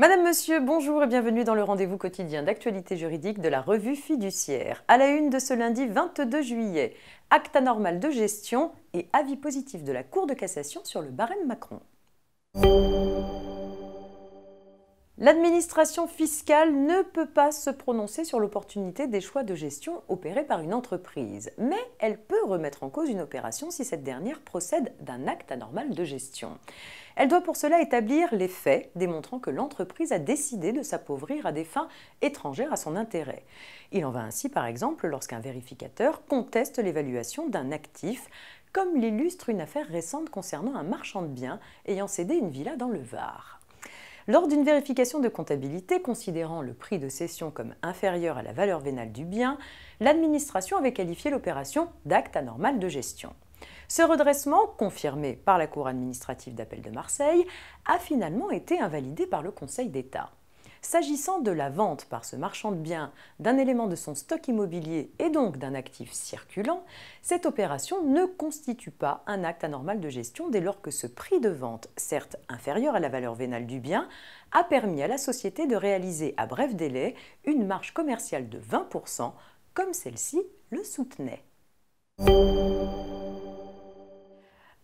Madame, Monsieur, bonjour et bienvenue dans le rendez-vous quotidien d'actualité juridique de la revue fiduciaire. À la une de ce lundi 22 juillet, acte anormal de gestion et avis positif de la Cour de cassation sur le barème Macron. L'administration fiscale ne peut pas se prononcer sur l'opportunité des choix de gestion opérés par une entreprise, mais elle peut remettre en cause une opération si cette dernière procède d'un acte anormal de gestion. Elle doit pour cela établir les faits démontrant que l'entreprise a décidé de s'appauvrir à des fins étrangères à son intérêt. Il en va ainsi par exemple lorsqu'un vérificateur conteste l'évaluation d'un actif, comme l'illustre une affaire récente concernant un marchand de biens ayant cédé une villa dans le Var. Lors d'une vérification de comptabilité considérant le prix de cession comme inférieur à la valeur vénale du bien, l'administration avait qualifié l'opération d'acte anormal de gestion. Ce redressement, confirmé par la Cour administrative d'appel de Marseille, a finalement été invalidé par le Conseil d'État. S'agissant de la vente par ce marchand de biens d'un élément de son stock immobilier et donc d'un actif circulant, cette opération ne constitue pas un acte anormal de gestion dès lors que ce prix de vente, certes inférieur à la valeur vénale du bien, a permis à la société de réaliser à bref délai une marge commerciale de 20% comme celle-ci le soutenait.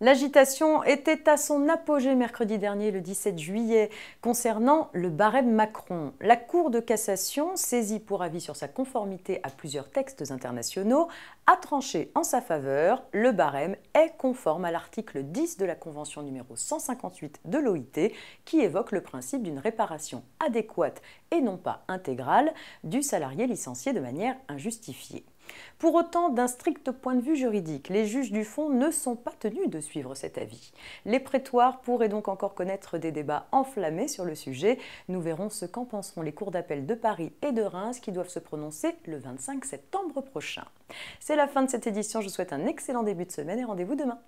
L'agitation était à son apogée mercredi dernier, le 17 juillet, concernant le barème Macron. La Cour de cassation, saisie pour avis sur sa conformité à plusieurs textes internationaux, a tranché en sa faveur. Le barème est conforme à l'article 10 de la Convention numéro 158 de l'OIT, qui évoque le principe d'une réparation adéquate et non pas intégrale du salarié licencié de manière injustifiée. Pour autant, d'un strict point de vue juridique, les juges du fond ne sont pas tenus de suivre cet avis. Les prétoires pourraient donc encore connaître des débats enflammés sur le sujet. Nous verrons ce qu'en penseront les cours d'appel de Paris et de Reims qui doivent se prononcer le 25 septembre prochain. C'est la fin de cette édition, je vous souhaite un excellent début de semaine et rendez-vous demain.